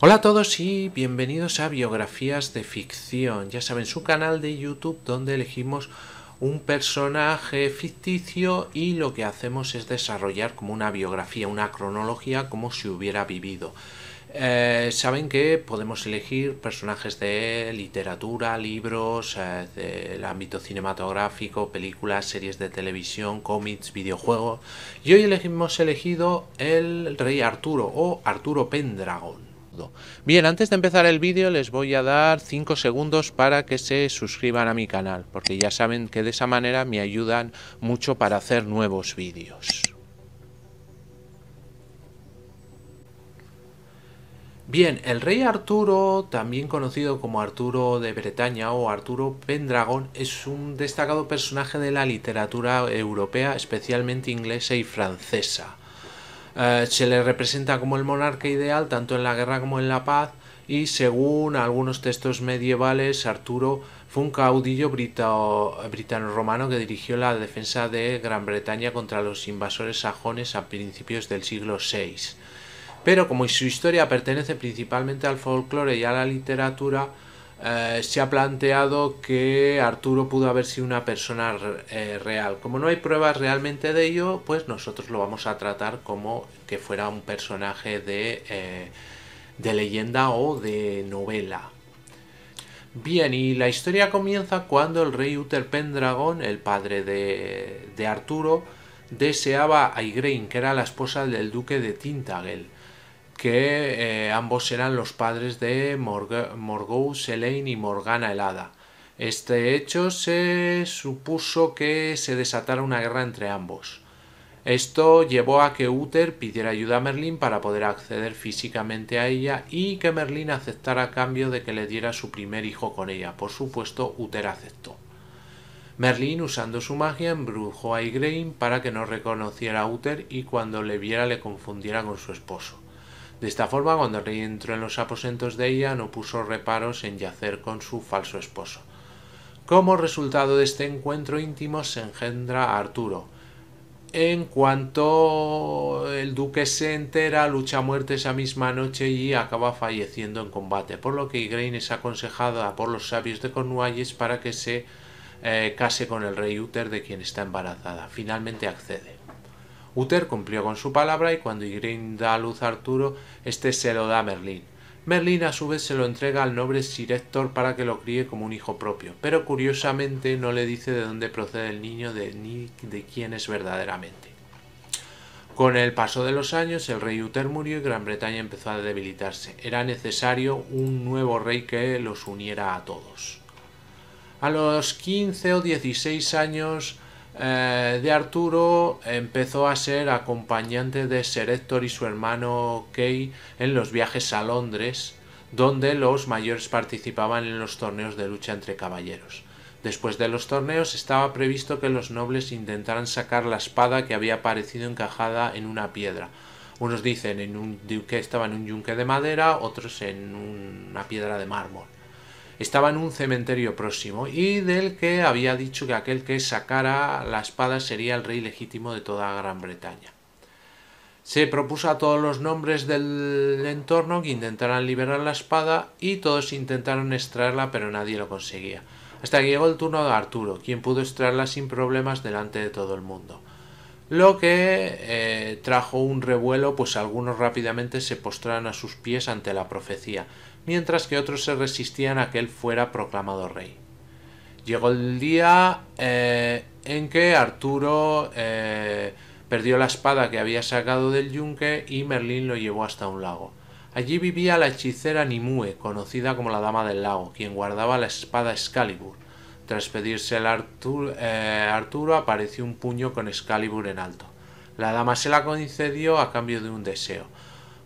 Hola a todos y bienvenidos a Biografías de Ficción. Ya saben, su canal de YouTube donde elegimos un personaje ficticio y lo que hacemos es desarrollar como una biografía, una cronología como si hubiera vivido. Eh, saben que podemos elegir personajes de literatura, libros, eh, del ámbito cinematográfico, películas, series de televisión, cómics, videojuegos. Y hoy hemos elegido el rey Arturo o Arturo Pendragon. Bien, antes de empezar el vídeo les voy a dar 5 segundos para que se suscriban a mi canal, porque ya saben que de esa manera me ayudan mucho para hacer nuevos vídeos. Bien, el rey Arturo, también conocido como Arturo de Bretaña o Arturo Pendragon, es un destacado personaje de la literatura europea, especialmente inglesa y francesa. Eh, se le representa como el monarca ideal tanto en la guerra como en la paz y según algunos textos medievales Arturo fue un caudillo britano-romano que dirigió la defensa de Gran Bretaña contra los invasores sajones a principios del siglo VI. Pero como su historia pertenece principalmente al folclore y a la literatura, eh, se ha planteado que Arturo pudo haber sido una persona eh, real. Como no hay pruebas realmente de ello, pues nosotros lo vamos a tratar como que fuera un personaje de, eh, de leyenda o de novela. Bien, y la historia comienza cuando el rey Uther Pendragon, el padre de, de Arturo, deseaba a Igraine, que era la esposa del duque de Tintagel que eh, ambos eran los padres de Morgoth, Selene y Morgana Helada. Este hecho se supuso que se desatara una guerra entre ambos. Esto llevó a que Uther pidiera ayuda a Merlín para poder acceder físicamente a ella y que Merlín aceptara a cambio de que le diera su primer hijo con ella. Por supuesto, Uther aceptó. Merlín, usando su magia, embrujó a Igraine para que no reconociera a Uther y cuando le viera le confundiera con su esposo. De esta forma, cuando el rey entró en los aposentos de ella, no puso reparos en yacer con su falso esposo. Como resultado de este encuentro íntimo se engendra a Arturo. En cuanto el duque se entera, lucha a muerte esa misma noche y acaba falleciendo en combate, por lo que Igraine es aconsejada por los sabios de Cornualles para que se eh, case con el rey Uther de quien está embarazada. Finalmente accede. Uther cumplió con su palabra y cuando Ygrin da a luz a Arturo, este se lo da a Merlín. Merlín a su vez se lo entrega al noble Sir Héctor para que lo críe como un hijo propio, pero curiosamente no le dice de dónde procede el niño ni de quién es verdaderamente. Con el paso de los años, el rey Uther murió y Gran Bretaña empezó a debilitarse. Era necesario un nuevo rey que los uniera a todos. A los 15 o 16 años, eh, de Arturo empezó a ser acompañante de Sir Héctor y su hermano Kay en los viajes a Londres, donde los mayores participaban en los torneos de lucha entre caballeros. Después de los torneos estaba previsto que los nobles intentaran sacar la espada que había aparecido encajada en una piedra. Unos dicen en un, que estaba en un yunque de madera, otros en una piedra de mármol estaba en un cementerio próximo y del que había dicho que aquel que sacara la espada sería el rey legítimo de toda Gran Bretaña. Se propuso a todos los nombres del entorno que intentaran liberar la espada y todos intentaron extraerla pero nadie lo conseguía. Hasta que llegó el turno de Arturo, quien pudo extraerla sin problemas delante de todo el mundo lo que eh, trajo un revuelo, pues algunos rápidamente se postraron a sus pies ante la profecía, mientras que otros se resistían a que él fuera proclamado rey. Llegó el día eh, en que Arturo eh, perdió la espada que había sacado del yunque y Merlín lo llevó hasta un lago. Allí vivía la hechicera Nimue, conocida como la Dama del Lago, quien guardaba la espada Excalibur. Tras pedirse el Artur, eh, Arturo apareció un puño con Excalibur en alto. La dama se la concedió a cambio de un deseo,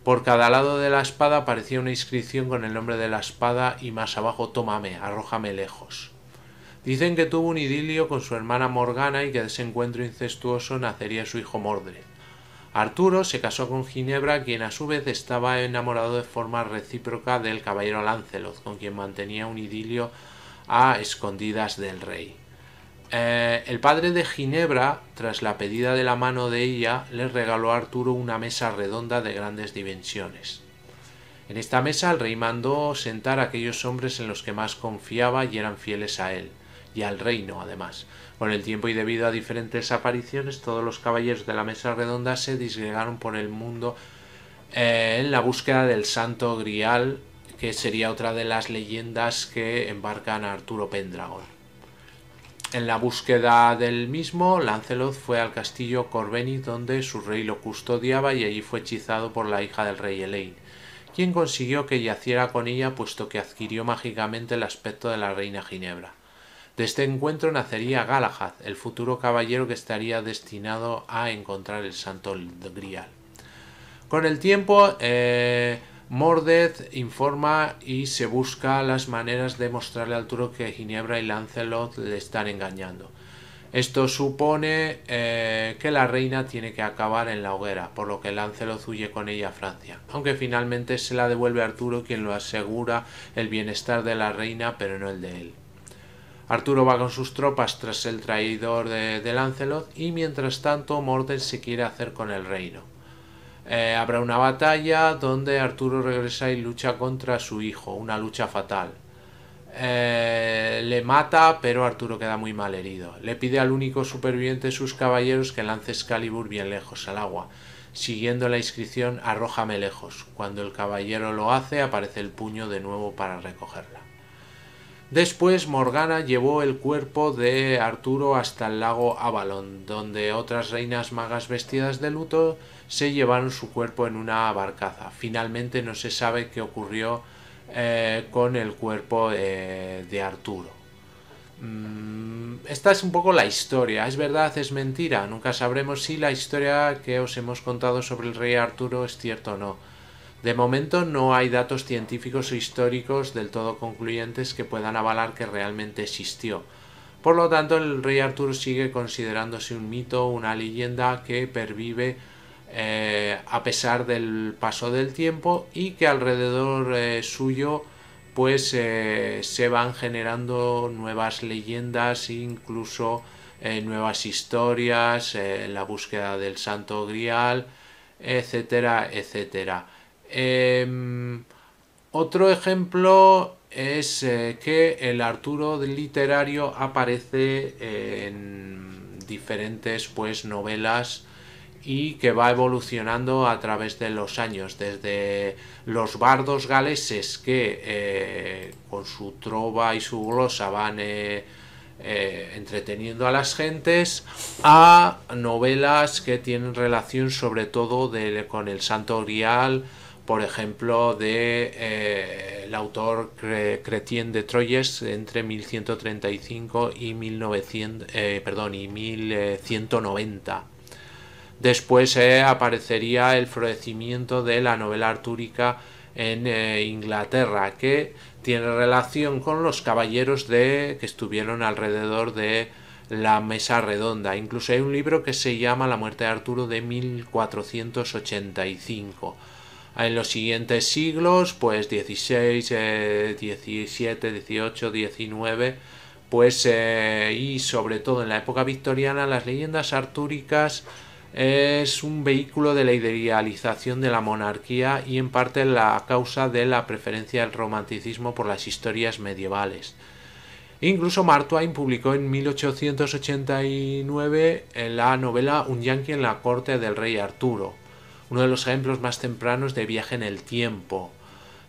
por cada lado de la espada aparecía una inscripción con el nombre de la espada y más abajo tómame, arrójame lejos. Dicen que tuvo un idilio con su hermana Morgana y que de ese encuentro incestuoso nacería su hijo Mordred. Arturo se casó con Ginebra, quien a su vez estaba enamorado de forma recíproca del caballero Lancelot, con quien mantenía un idilio a escondidas del rey. Eh, el padre de Ginebra, tras la pedida de la mano de ella, le regaló a Arturo una mesa redonda de grandes dimensiones. En esta mesa el rey mandó sentar a aquellos hombres en los que más confiaba y eran fieles a él, y al reino además. Con el tiempo y debido a diferentes apariciones, todos los caballeros de la mesa redonda se disgregaron por el mundo eh, en la búsqueda del santo grial, que sería otra de las leyendas que embarcan a Arturo Pendragon. En la búsqueda del mismo, Lancelot fue al castillo Corbeny, donde su rey lo custodiaba y allí fue hechizado por la hija del rey Elaine, quien consiguió que yaciera con ella puesto que adquirió mágicamente el aspecto de la reina Ginebra. De este encuentro nacería Galahad, el futuro caballero que estaría destinado a encontrar el santo Grial. Con el tiempo, eh, Mordeth informa y se busca las maneras de mostrarle a Arturo que Ginebra y Lancelot le están engañando. Esto supone eh, que la reina tiene que acabar en la hoguera, por lo que Lancelot huye con ella a Francia, aunque finalmente se la devuelve a Arturo quien lo asegura el bienestar de la reina pero no el de él. Arturo va con sus tropas tras el traidor de, Lancelot y mientras tanto Mordred se quiere hacer con el reino. Eh, habrá una batalla donde Arturo regresa y lucha contra su hijo, una lucha fatal. Eh, le mata, pero Arturo queda muy mal herido. Le pide al único superviviente de sus caballeros que lance Excalibur bien lejos al agua. Siguiendo la inscripción, arrójame lejos. Cuando el caballero lo hace, aparece el puño de nuevo para recogerla. Después Morgana llevó el cuerpo de Arturo hasta el lago Avalon, donde otras reinas magas vestidas de luto se llevaron su cuerpo en una barcaza. Finalmente no se sabe qué ocurrió eh, con el cuerpo eh, de Arturo. Mm, esta es un poco la historia, es verdad, es mentira, nunca sabremos si la historia que os hemos contado sobre el rey Arturo es cierta o no. De momento no hay datos científicos o históricos del todo concluyentes que puedan avalar que realmente existió. Por lo tanto, el rey Arturo sigue considerándose un mito, una leyenda que pervive eh, a pesar del paso del tiempo y que alrededor eh, suyo pues eh, se van generando nuevas leyendas incluso nuevas historias, la búsqueda del santo grial, etcétera, etcétera. Em, otro ejemplo es eh, que el Arturo literario aparece eh, en diferentes pues novelas y que va evolucionando a través de los años, desde los bardos galeses que eh, con su trova y su glosa van entreteniendo a las gentes, a novelas que tienen relación sobre todo con el Santo Grial, por ejemplo, de eh, el autor cretien de Troyes entre 1135 y, 1900, eh, perdón, y 1190. Después eh, aparecería el florecimiento de la novela artúrica en Inglaterra, que tiene relación con los caballeros de que estuvieron alrededor de la mesa redonda. Incluso hay un libro que se llama La muerte de Arturo de 1485 en los siguientes siglos, pues 16, 17, 18, 19, pues eh, y sobre todo en la época victoriana, las leyendas artúricas es un vehículo de la idealización de la monarquía y en parte la causa de la preferencia del romanticismo por las historias medievales. Incluso Mark publicó en 1889 eh, la novela Un Yankee en la corte del rey Arturo, uno de los ejemplos más tempranos de viaje en el tiempo.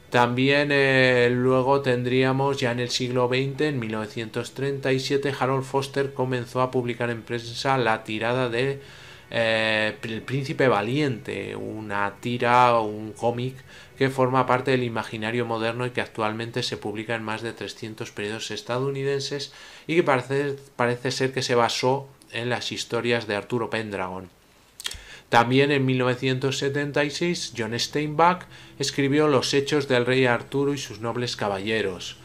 También eh, luego tendríamos ya en el siglo XX, en 1937, Harold Foster comenzó a publicar en prensa la tirada de eh, El Príncipe Valiente, una tira o un cómic que forma parte del imaginario moderno y que actualmente se publica en más de 300 periodos estadounidenses y que parece, parece ser que se basó en las historias de Arturo Pendragon. También en 1976 John Steinbach escribió Los Hechos del Rey Arturo y sus nobles caballeros.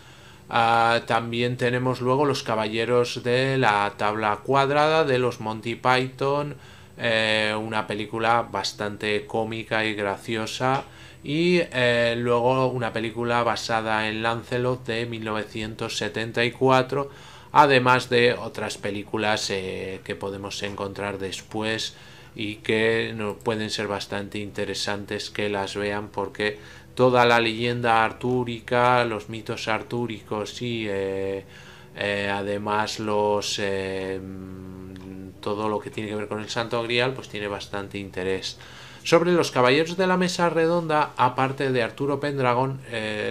Ah, también tenemos luego los caballeros de la tabla cuadrada de los Monty Python, eh, una película bastante cómica y graciosa, y eh, luego una película basada en Lancelot de 1974, además de otras películas eh, que podemos encontrar después y que pueden ser bastante interesantes que las vean porque toda la leyenda artúrica, los mitos artúricos y eh, eh, además los eh, mm, todo lo que tiene que ver con el Santo Grial pues tiene bastante interés. Sobre los caballeros de la mesa redonda, aparte de Arturo Pendragon,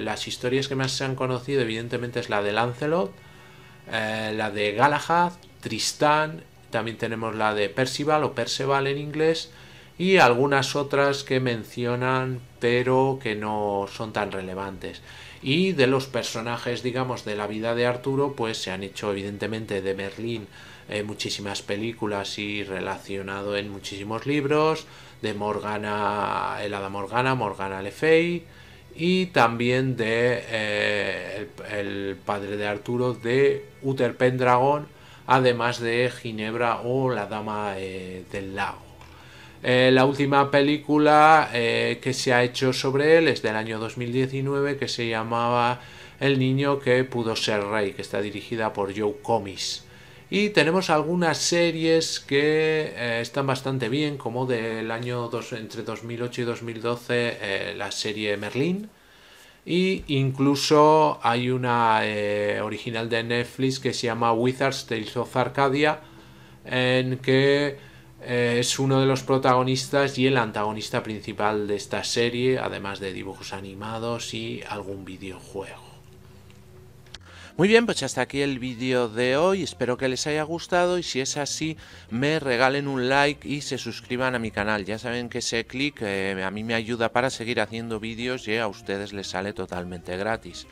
las historias que más se han conocido evidentemente es la de Lancelot, la de Galahad, Tristán también tenemos la de Percival o Perceval en inglés y algunas otras que mencionan pero que no son tan relevantes. Y de los personajes, digamos, de la vida de Arturo, pues se han hecho evidentemente de Merlín eh, muchísimas películas y relacionado en muchísimos libros, de Morgana, el Hada Morgana, Morgana Le Fay, y también de eh, el, el, padre de Arturo de Uther Pendragon, además de Ginebra o La Dama eh, del Lago. Eh, la última película eh, que se ha hecho sobre él es del año 2019 que se llamaba El niño que pudo ser rey, que está dirigida por Joe Comis. Y tenemos algunas series que están bastante bien, como del año entre 2008 y 2012 la serie Merlín, y incluso hay una eh, original de Netflix que se llama Wizards Tales of Arcadia en que eh, es uno de los protagonistas y el antagonista principal de esta serie además de dibujos animados y algún videojuego muy bien, pues hasta aquí el vídeo de hoy, espero que les haya gustado y si es así me regalen un like y se suscriban a mi canal, ya saben que ese clic eh, a mí me ayuda para seguir haciendo vídeos y a ustedes les sale totalmente gratis.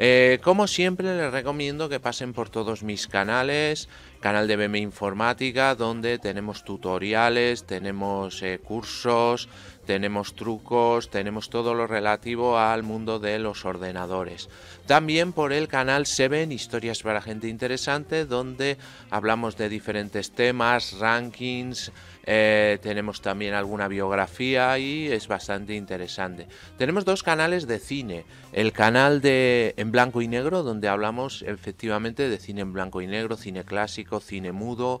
Eh, como siempre les recomiendo que pasen por todos mis canales, canal de BM Informática, donde tenemos tutoriales, tenemos eh, cursos, tenemos trucos, tenemos todo lo relativo al mundo de los ordenadores. También por el canal se ven historias para gente interesante donde hablamos de diferentes temas, rankings, eh, tenemos también alguna biografía y es bastante interesante. Tenemos dos canales de cine, el canal de en blanco y negro donde hablamos efectivamente de cine en blanco y negro, cine clásico, cine mudo,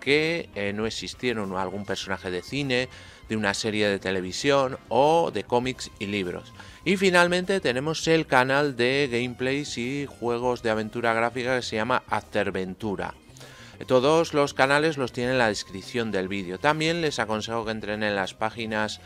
que eh, no existieron algún personaje de cine, de una serie de televisión o de cómics y libros. Y finalmente tenemos el canal de gameplays y juegos de aventura gráfica que se llama Afterventura. Todos los canales los tienen en la descripción del vídeo. También les aconsejo que entren en las páginas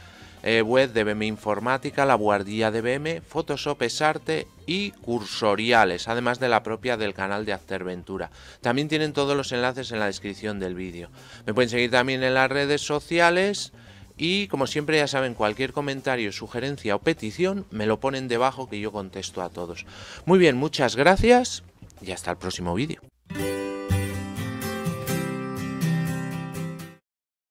eh, web de BM Informática, la guardia de BM, Photoshop arte y cursoriales, además de la propia del canal de Afterventura. También tienen todos los enlaces en la descripción del vídeo. Me pueden seguir también en las redes sociales. Y como siempre ya saben, cualquier comentario, sugerencia o petición me lo ponen debajo que yo contesto a todos. Muy bien, muchas gracias y hasta el próximo vídeo.